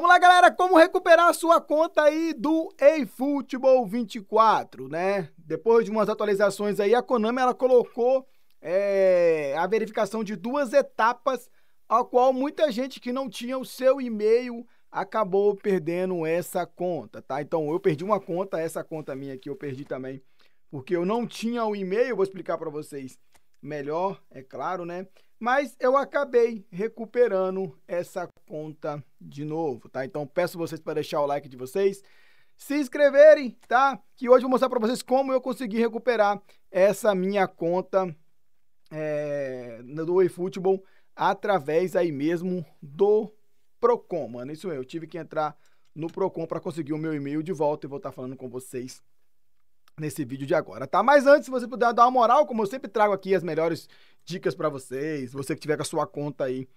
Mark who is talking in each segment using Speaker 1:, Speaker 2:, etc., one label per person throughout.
Speaker 1: Vamos lá, galera, como recuperar a sua conta aí do eFootball 24, né? Depois de umas atualizações aí, a Konami ela colocou é, a verificação de duas etapas, ao qual muita gente que não tinha o seu e-mail acabou perdendo essa conta, tá? Então eu perdi uma conta, essa conta minha aqui eu perdi também, porque eu não tinha o e-mail, vou explicar para vocês melhor, é claro, né? Mas eu acabei recuperando essa conta de novo, tá? Então peço vocês para deixar o like de vocês, se inscreverem, tá? Que hoje eu vou mostrar para vocês como eu consegui recuperar essa minha conta é, do eFootball através aí mesmo do Procon, mano. Isso eu tive que entrar no Procon para conseguir o meu e-mail de volta e vou estar tá falando com vocês nesse vídeo de agora, tá? Mas antes, se você puder dar uma moral, como eu sempre trago aqui as melhores dicas para vocês, você que tiver com a sua conta aí,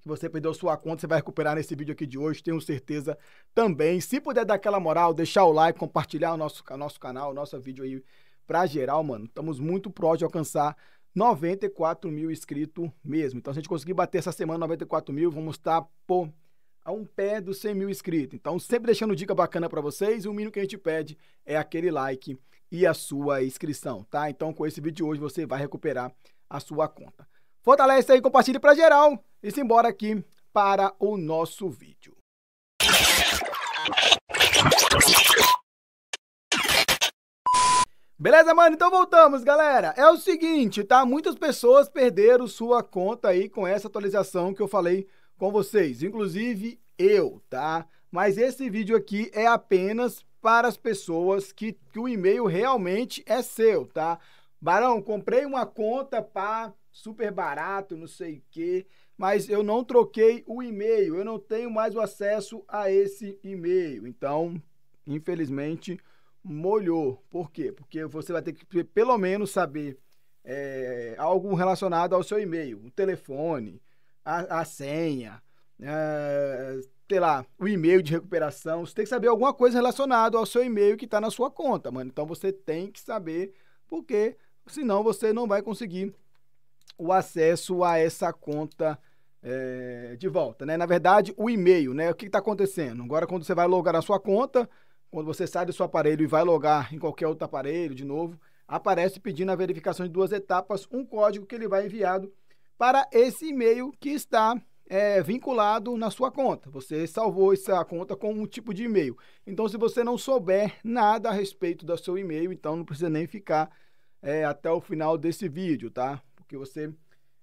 Speaker 1: se você perdeu sua conta, você vai recuperar nesse vídeo aqui de hoje, tenho certeza também. Se puder dar aquela moral, deixar o like, compartilhar o nosso, nosso canal, o nosso vídeo aí pra geral, mano. Estamos muito próximos de alcançar 94 mil inscritos mesmo. Então, se a gente conseguir bater essa semana 94 mil, vamos estar, tá, pô, a um pé dos 100 mil inscritos. Então, sempre deixando dica bacana para vocês, o mínimo que a gente pede é aquele like e a sua inscrição, tá? Então, com esse vídeo de hoje, você vai recuperar a sua conta. Fortalece aí, compartilhe para geral e simbora aqui para o nosso vídeo. Beleza, mano? Então voltamos, galera. É o seguinte, tá? Muitas pessoas perderam sua conta aí com essa atualização que eu falei com vocês, inclusive eu, tá? Mas esse vídeo aqui é apenas para as pessoas que, que o e-mail realmente é seu, tá? Barão, comprei uma conta para super barato, não sei o quê, mas eu não troquei o e-mail, eu não tenho mais o acesso a esse e-mail. Então, infelizmente, molhou. Por quê? Porque você vai ter que pelo menos saber é, algo relacionado ao seu e-mail, o telefone, a, a senha, é, sei lá, o e-mail de recuperação. Você tem que saber alguma coisa relacionada ao seu e-mail que está na sua conta, mano. Então você tem que saber, porque senão você não vai conseguir o acesso a essa conta é, de volta, né? Na verdade, o e-mail, né? O que está acontecendo? Agora, quando você vai logar na sua conta, quando você sai do seu aparelho e vai logar em qualquer outro aparelho de novo, aparece pedindo a verificação de duas etapas, um código que ele vai enviado para esse e-mail que está é, vinculado na sua conta. Você salvou essa conta com um tipo de e-mail. Então, se você não souber nada a respeito do seu e-mail, então não precisa nem ficar é, até o final desse vídeo, tá? Porque você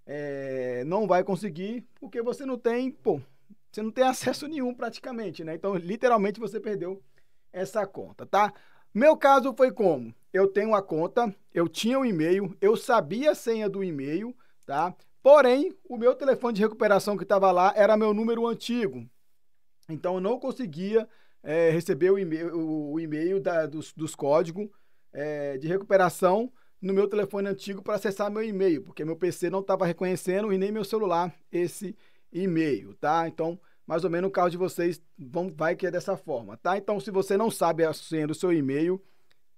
Speaker 1: é, não vai conseguir, porque você não tem, pô, você não tem acesso nenhum praticamente, né? Então, literalmente, você perdeu essa conta, tá? Meu caso foi como? Eu tenho a conta, eu tinha o um e-mail, eu sabia a senha do e-mail, tá? Porém, o meu telefone de recuperação que estava lá era meu número antigo. Então eu não conseguia é, receber o e-mail, o e-mail dos, dos códigos é, eh, de recuperação no meu telefone antigo para acessar meu e-mail, porque meu PC não estava reconhecendo e nem meu celular esse e-mail, tá? Então, mais ou menos o caso de vocês vão, vai que é dessa forma, tá? Então, se você não sabe a senha do seu e-mail,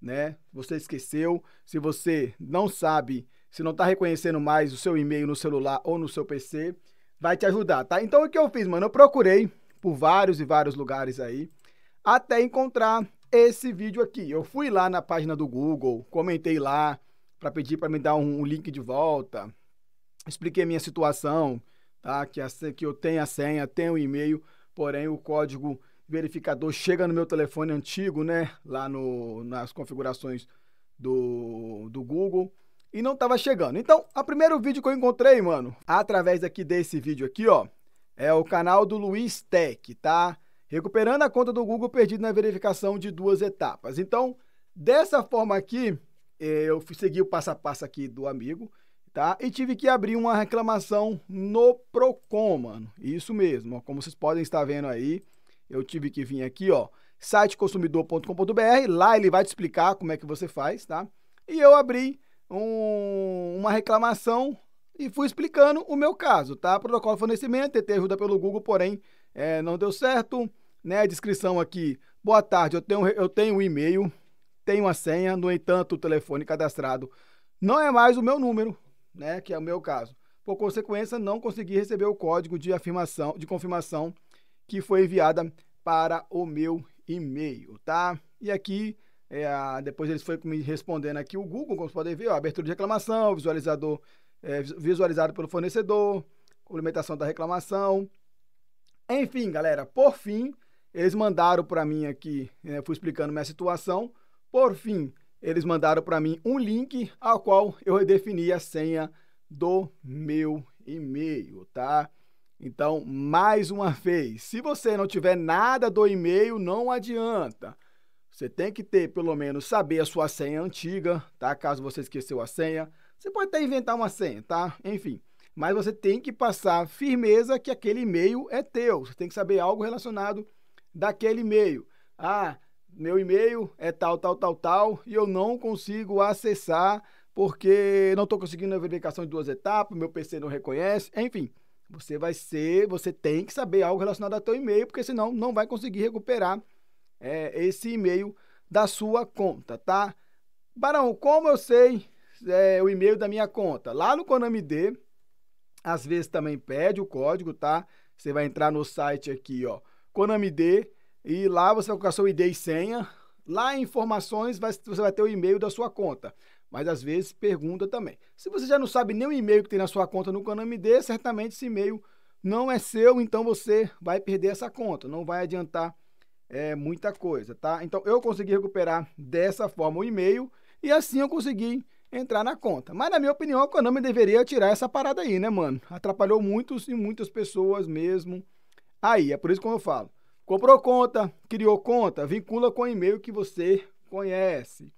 Speaker 1: né? Você esqueceu. Se você não sabe, se não está reconhecendo mais o seu e-mail no celular ou no seu PC, vai te ajudar, tá? Então o que eu fiz, mano? Eu procurei por vários e vários lugares aí até encontrar esse vídeo aqui. Eu fui lá na página do Google, comentei lá para pedir para me dar um, um, link de volta, expliquei minha situação, tá? Que, a, que eu tenho a senha, tenho o e-mail, porém o código verificador chega no meu telefone antigo, né? Lá no, nas configurações do, do Google. E não estava chegando. Então, o primeiro vídeo que eu encontrei, mano, através aqui desse vídeo aqui, ó, é o canal do Luiz Tech, tá? Recuperando a conta do Google perdida na verificação de duas etapas. Então, dessa forma aqui, eh, eu segui o passo a passo aqui do amigo, tá? E tive que abrir uma reclamação no Procon, mano. Isso mesmo, ó, como vocês podem estar vendo aí, eu tive que vir aqui, ó, siteconsumidor.com.br, lá ele vai te explicar como é que você faz, tá? E eu abri um, uma reclamação e fui explicando o meu caso, tá? Protocolo de fornecimento, TT ajuda pelo Google, porém é, não deu certo, né? A descrição aqui, boa tarde, eu tenho, eu tenho um e-mail, tenho a senha, no entanto, o telefone cadastrado não é mais o meu número, né? Que é o meu caso. Por consequência, não consegui receber o código de afirmação, de confirmação que foi enviada para o meu e-mail, tá? E aqui, é, depois eles foram me respondendo aqui o Google, como vocês podem ver, ó, abertura de reclamação, visualizador é, visualizado pelo fornecedor, complementação da reclamação. Enfim, galera, por fim, eles mandaram para mim aqui, né, fui explicando minha situação, por fim, eles mandaram para mim um link ao qual eu redefini a senha do meu e-mail, tá? Então, mais uma vez, se você não tiver nada do e-mail, não adianta. Você tem que ter, pelo menos, saber a sua senha antiga, tá? Caso você esqueceu a senha. Você pode até inventar uma senha, tá? Enfim. Mas você tem que passar firmeza que aquele e-mail é teu. Você tem que saber algo relacionado daquele e-mail. Ah, meu e-mail é tal, tal, tal, tal, e eu não consigo acessar porque não estou conseguindo a verificação de duas etapas, meu PC não reconhece, enfim. Você vai ser, você tem que saber algo relacionado ao teu e-mail, porque senão não vai conseguir recuperar é, esse e-mail da sua conta, tá? Barão, como eu sei é, o e-mail da minha conta? Lá no Conamid, às vezes também pede o código, tá? Você vai entrar no site aqui, ó, Konami e lá você vai colocar seu ID e senha. Lá em informações vai, você vai ter o e-mail da sua conta mas às vezes pergunta também. Se você já não sabe nem o e-mail que tem na sua conta no CanamD, certamente esse e-mail não é seu, então você vai perder essa conta, não vai adiantar é, muita coisa, tá? Então eu consegui recuperar dessa forma o e-mail e assim eu consegui entrar na conta. Mas na minha opinião, o Konami deveria tirar essa parada aí, né, mano? Atrapalhou muitos e muitas pessoas mesmo. Aí, é por isso que eu falo. Comprou conta, criou conta, vincula com o e-mail que você conhece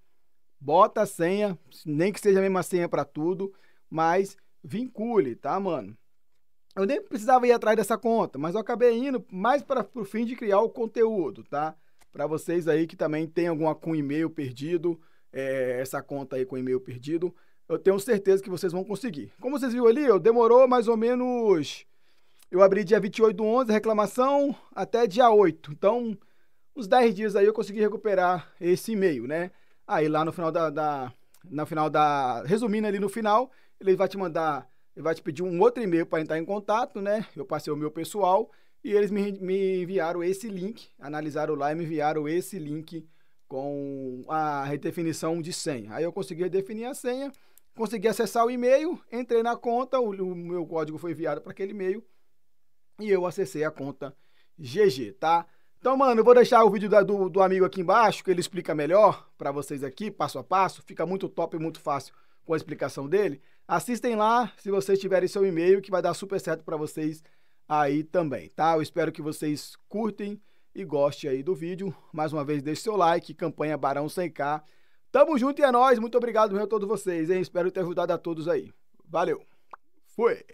Speaker 1: bota a senha, nem que seja a mesma senha para tudo, mas vincule, tá, mano? Eu nem precisava ir atrás dessa conta, mas eu acabei indo mais para o fim de criar o conteúdo, tá? Para vocês aí que também tem alguma com e-mail perdido, é, essa conta aí com e-mail perdido, eu tenho certeza que vocês vão conseguir. Como vocês viram ali, eu demorou mais ou menos. Eu abri dia 28 do 11, reclamação, até dia 8. Então, uns 10 dias aí eu consegui recuperar esse e-mail, né? Aí lá no final da, da final da resumindo ali no final, ele vai te mandar, ele vai te pedir um outro e-mail para entrar em contato, né? Eu passei o meu pessoal e eles me, me enviaram esse link, analisaram lá e me enviaram esse link com a redefinição de senha. Aí eu consegui definir a senha, consegui acessar o e-mail, entrei na conta, o, o meu código foi enviado para aquele e-mail e eu acessei a conta GG, tá? Então, mano, eu vou deixar o vídeo da, do, do amigo aqui embaixo, que ele explica melhor para vocês aqui, passo a passo. Fica muito top e muito fácil com a explicação dele. Assistem lá, se vocês tiverem seu e-mail, que vai dar super certo para vocês aí também, tá? Eu espero que vocês curtem e gostem aí do vídeo. Mais uma vez, deixe seu like, campanha Barão 100K. Tamo junto e é nóis. Muito obrigado mesmo a todos vocês, hein? Espero ter ajudado a todos aí. Valeu. Fui.